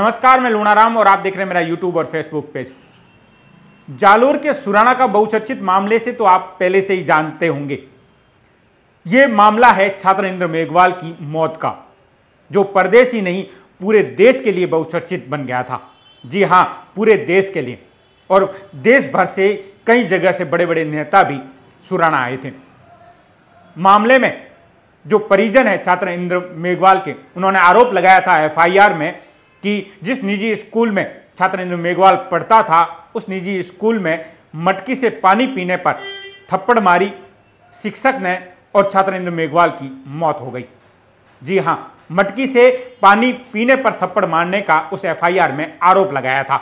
नमस्कार मैं लूणाराम और आप देख रहे हैं मेरा यूट्यूब और फेसबुक पेज जालोर के सुराना का बहुचर्चित मामले से तो आप पहले से ही जानते होंगे ये मामला है छात्र इंद्र मेघवाल की मौत का जो परदेश ही नहीं पूरे देश के लिए बहुचर्चित बन गया था जी हाँ पूरे देश के लिए और देश भर से कई जगह से बड़े बड़े नेता भी सुराना आए थे मामले में जो परिजन है छात्र इंद्र मेघवाल के उन्होंने आरोप लगाया था एफ में कि जिस निजी स्कूल में छात्र मेघवाल पढ़ता था उस निजी स्कूल में मटकी से पानी पीने पर थप्पड़ मारी शिक्षक ने और छात्र इंदु मेघवाल की मौत हो गई जी हाँ मटकी से पानी पीने पर थप्पड़ मारने का उस एफआईआर में आरोप लगाया था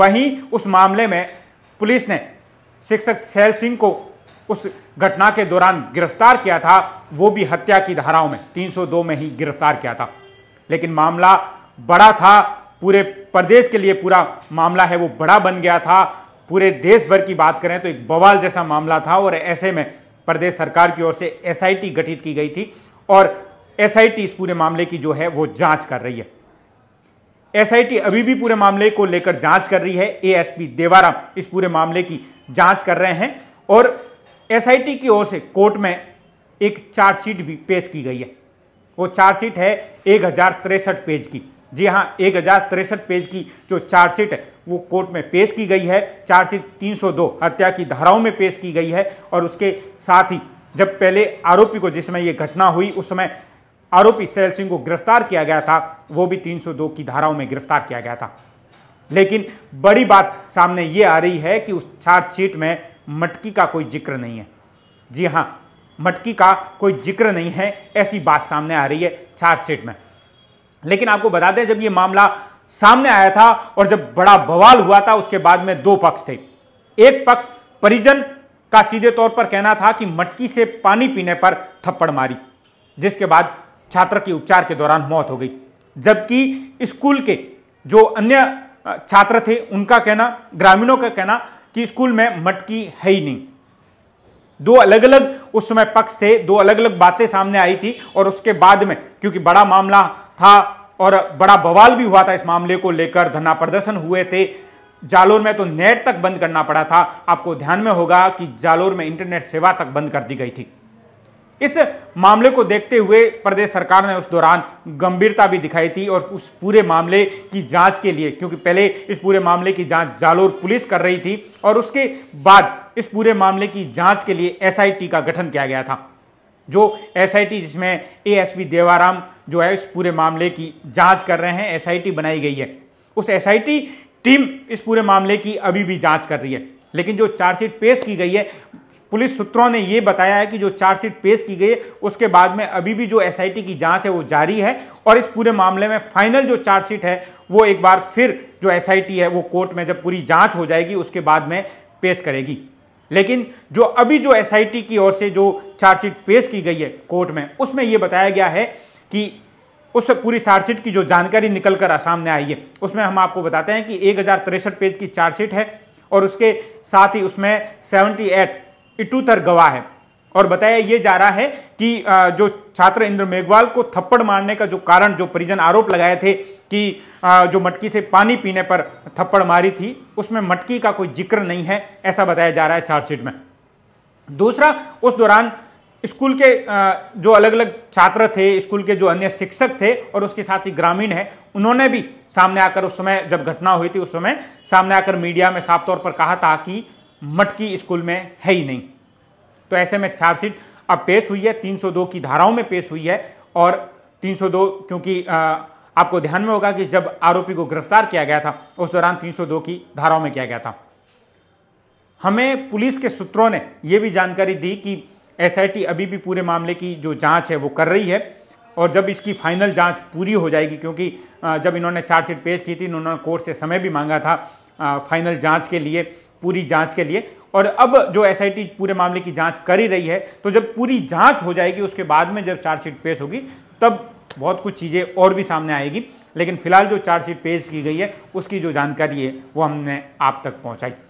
वहीं उस मामले में पुलिस ने शिक्षक शैल सिंह को उस घटना के दौरान गिरफ्तार किया था वो भी हत्या की धाराओं में 302 में ही गिरफ्तार किया था लेकिन मामला बड़ा था पूरे प्रदेश के लिए पूरा मामला है वो बड़ा बन गया था पूरे देश भर की बात करें तो एक बवाल जैसा मामला था और ऐसे में प्रदेश सरकार की ओर से एसआईटी गठित की गई थी और एसआईटी इस पूरे मामले की जो है वो जांच कर रही है एसआईटी अभी भी पूरे मामले को लेकर जांच कर रही है एएसपी देवाराम इस पूरे मामले की जांच कर रहे हैं और एसआईटी की ओर से कोर्ट में एक चार्जशीट भी पेश की गई है वो चार्जशीट है एक पेज की जी हाँ एक हज़ार तिरसठ पेज की जो चार्जशीट है वो कोर्ट में पेश की गई है चार्जशीट 302 हत्या की धाराओं में पेश की गई है और उसके साथ ही जब पहले आरोपी को जिसमें ये घटना हुई उस समय आरोपी सैल सिंह को गिरफ्तार किया गया था वो भी 302 की धाराओं में गिरफ्तार किया गया था लेकिन बड़ी बात सामने ये आ रही है कि उस चार्जशीट में मटकी का कोई जिक्र नहीं है जी हाँ मटकी का कोई जिक्र नहीं है ऐसी बात सामने आ रही है चार्जशीट में लेकिन आपको बता दें जब ये मामला सामने आया था और जब बड़ा बवाल हुआ था उसके बाद में दो पक्ष थे एक पक्ष परिजन का सीधे तौर पर कहना था कि मटकी से पानी पीने पर थप्पड़ मारी जिसके बाद छात्र की उपचार के दौरान मौत हो गई जबकि स्कूल के जो अन्य छात्र थे उनका कहना ग्रामीणों का कहना कि स्कूल में मटकी है ही नहीं दो अलग अलग उस समय पक्ष थे दो अलग अलग बातें सामने आई थी और उसके बाद में क्योंकि बड़ा मामला था और बड़ा बवाल भी हुआ था इस मामले को लेकर धरना प्रदर्शन हुए थे जालोर में तो नेट तक बंद करना पड़ा था आपको ध्यान में होगा कि जालोर में इंटरनेट सेवा तक बंद कर दी गई थी इस मामले को देखते हुए प्रदेश सरकार ने उस दौरान गंभीरता भी दिखाई थी और उस पूरे मामले की जांच के लिए क्योंकि पहले इस पूरे मामले की जांच जालोर पुलिस कर रही थी और उसके बाद इस पूरे मामले की जांच के लिए एसआईटी का गठन किया गया था जो एसआईटी जिसमें एएसपी देवाराम जो है इस पूरे मामले की जाँच कर रहे हैं एस बनाई गई है उस एस टीम इस पूरे मामले की अभी भी जांच कर रही है लेकिन जो चार्जशीट पेश की गई है पुलिस सूत्रों ने यह बताया है कि जो चार्जशीट पेश की गई है उसके बाद में अभी भी जो एसआईटी की जांच है वो जारी है और इस पूरे मामले में फाइनल जो चार्जशीट है वो एक बार फिर जो एसआईटी है वो कोर्ट में जब पूरी जांच हो जाएगी उसके बाद में पेश करेगी लेकिन जो अभी जो एस की ओर से जो चार्जशीट पेश की गई है कोर्ट में उसमें यह बताया गया है कि उस पूरी चार्जशीट की जो जानकारी निकल कर सामने आई है उसमें हम आपको बताते हैं कि एक पेज की चार्जशीट है और उसके साथ ही उसमें 78 इटूतर गवाह है और बताया ये जा रहा है कि जो छात्र इंद्र मेघवाल को थप्पड़ मारने का जो कारण जो परिजन आरोप लगाए थे कि जो मटकी से पानी पीने पर थप्पड़ मारी थी उसमें मटकी का कोई जिक्र नहीं है ऐसा बताया जा रहा है चार्जशीट में दूसरा उस दौरान स्कूल के जो अलग अलग छात्र थे स्कूल के जो अन्य शिक्षक थे और उसके साथ ही ग्रामीण हैं उन्होंने भी सामने आकर उस समय जब घटना हुई थी उस समय सामने आकर मीडिया में साफ तौर पर कहा था कि मटकी स्कूल में है ही नहीं तो ऐसे में चार्जशीट अब पेश हुई है 302 की धाराओं में पेश हुई है और 302 क्योंकि आ, आपको ध्यान में होगा कि जब आरोपी को गिरफ्तार किया गया था उस दौरान 302 की धाराओं में किया गया था हमें पुलिस के सूत्रों ने यह भी जानकारी दी कि एसआईटी अभी भी पूरे मामले की जो जांच है वो कर रही है और जब इसकी फाइनल जांच पूरी हो जाएगी क्योंकि जब इन्होंने चार्जशीट पेश की थी इन्होंने कोर्ट से समय भी मांगा था फाइनल जाँच के लिए पूरी जाँच के लिए और अब जो टी पूरे मामले की जांच कर ही रही है तो जब पूरी जांच हो जाएगी उसके बाद में जब चार्जशीट पेश होगी तब बहुत कुछ चीज़ें और भी सामने आएगी लेकिन फिलहाल जो चार्जशीट पेश की गई है उसकी जो जानकारी है वो हमने आप तक पहुँचाई